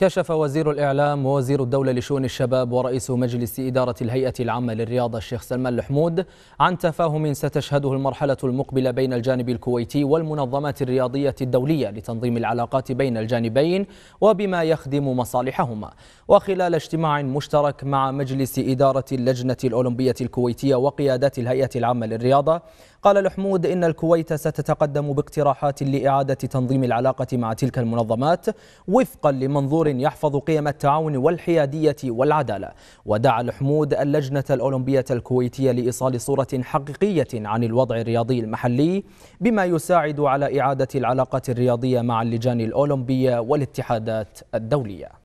كشف وزير الإعلام ووزير الدولة لشؤون الشباب ورئيس مجلس إدارة الهيئة العامة للرياضة الشيخ سلمان الحمود عن تفاهم ستشهده المرحلة المقبلة بين الجانب الكويتي والمنظمات الرياضية الدولية لتنظيم العلاقات بين الجانبين وبما يخدم مصالحهما وخلال اجتماع مشترك مع مجلس إدارة اللجنة الأولمبية الكويتية وقيادات الهيئة العامة للرياضة قال الحمود إن الكويت ستتقدم باقتراحات لإعادة تنظيم العلاقة مع تلك المنظمات وفقا لمنظور يحفظ قيم التعاون والحيادية والعدالة ودعا الحمود اللجنة الأولمبية الكويتية لإيصال صورة حقيقية عن الوضع الرياضي المحلي بما يساعد على إعادة العلاقة الرياضية مع اللجان الأولمبية والاتحادات الدولية